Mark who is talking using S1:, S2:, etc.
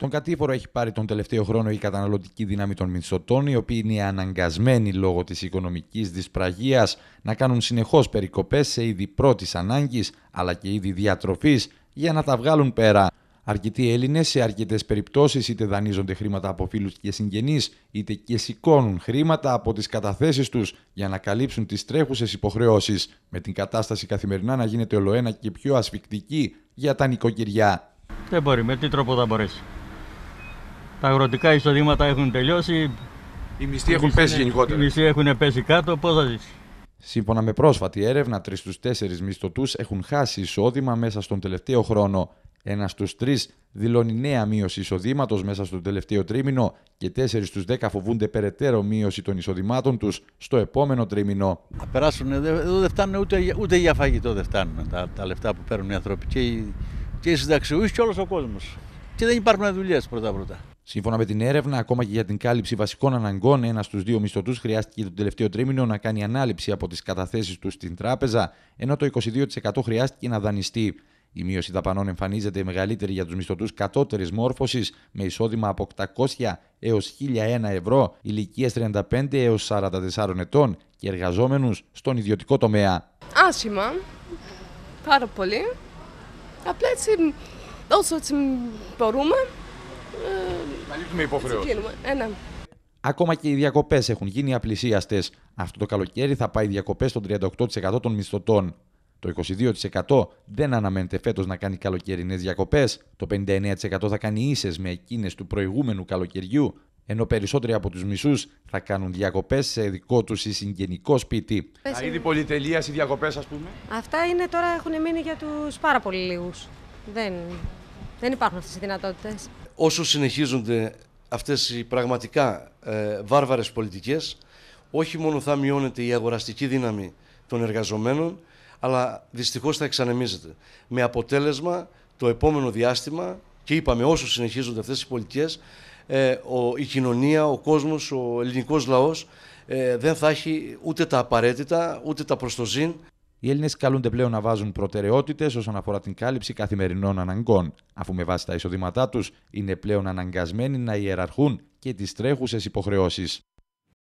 S1: Τον κατήφορο έχει πάρει τον τελευταίο χρόνο η καταναλωτική δύναμη των μισθωτών, οι οποίοι είναι αναγκασμένοι λόγω της οικονομικής δυσπραγίας να κάνουν συνεχώς περικοπές σε είδη πρώτης ανάγκης αλλά και είδη διατροφής για να τα βγάλουν πέρα. Αρκετοί Έλληνες σε αρκετές περιπτώσεις είτε δανείζονται χρήματα από φίλους και συγγενείς, είτε και σηκώνουν χρήματα από τις καταθέσεις τους για να καλύψουν τις τρέχουσες υποχρεώσεις, με την κατάσταση καθημερινά να γίνεται ολοένα και πιο ασφικτική για τα νοικοκυριά.
S2: Δεν μπορεί, με τι τρόπο θα μπορέσει τα αγροτικά εισοδήματα έχουν τελειώσει. Οι μισθοί έχουν πέσει γενικότερα. Οι μισθοί έχουν πέσει κάτω, πώς θα ζήσει.
S1: Σύμφωνα με πρόσφατη έρευνα, τρεις στους τέσσερις μισθωτούς έχουν χάσει εισόδημα μέσα στον τελευταίο χρόνο. Ένας στους τρεις δηλώνει νέα μείωση εισοδήματος μέσα στον τελευταίο τρίμηνο και τέσσερις στους δέκα φοβούνται περαιτέρω μείωση των εισοδημάτων τους στο επόμενο τρίμηνο.
S2: Θα περάσουν, εδώ δεν φτάνουν ούτε, ούτε για φαγητό δεν φτάνουν τα, τα λεφτά που παίρνουν οι άνθρωποι και οι, και οι συνταξιούχοι και όλος ο κόσμος. Και δεν υπάρχουν δουλειές πρώτα-πρώτα.
S1: Σύμφωνα με την έρευνα, ακόμα και για την κάλυψη βασικών αναγκών, ένας στους δύο μισθωτούς χρειάστηκε το τελευταίο τρίμηνο να κάνει ανάληψη από τις καταθέσεις του στην τράπεζα, ενώ το 22% χρειάστηκε να δανειστεί. Η μείωση δαπανών εμφανίζεται μεγαλύτερη για τους μισθωτούς κατώτερης μόρφωσης με εισόδημα από 800 έω 1001 ευρώ, ηλικίε 35 έω 44 ετών και εργαζόμενους στον ιδιωτικό τομέα.
S2: Άσχημα. Πάρα πολύ. Απλά έτσι, όσο έτσι μπορούμε, ε, ε, ναι.
S1: Ακόμα και οι διακοπές έχουν γίνει απλησίαστες. Αυτό το καλοκαίρι θα πάει διακοπές των 38% των μισθωτών. Το 22% δεν αναμένεται φέτος να κάνει καλοκαιρινές διακοπές. Το 59% θα κάνει ίσες με εκείνες του προηγούμενου καλοκαιριού. Ενώ περισσότεροι από τους μισούς θα κάνουν διακοπές σε δικό τους ή συγγενικό σπίτι. Τα είδη πολυτελεία ή διακοπές, ας πούμε.
S2: Αυτά είναι τώρα έχουν μείνει για τους πάρα πολύ λίγους. Δεν, δεν υπάρχουν αυτές οι δυνατότητες όσο συνεχίζονται αυτές οι πραγματικά ε, βάρβαρες πολιτικές, όχι μόνο θα μειώνεται η αγοραστική δύναμη των εργαζομένων, αλλά δυστυχώς θα εξανεμίζεται. Με αποτέλεσμα το επόμενο διάστημα, και είπαμε όσο συνεχίζονται αυτές οι πολιτικές, ε, η κοινωνία, ο κόσμος, ο ελληνικός λαός ε, δεν θα έχει ούτε τα απαραίτητα, ούτε τα προστοζήν, οι Έλληνες
S1: καλούνται πλέον να βάζουν
S2: προτεραιότητες
S1: όσον αφορά την κάλυψη καθημερινών αναγκών, αφού με βάση τα εισοδήματά τους είναι πλέον αναγκασμένοι να ιεραρχούν και τις τρέχουσες υποχρεώσεις.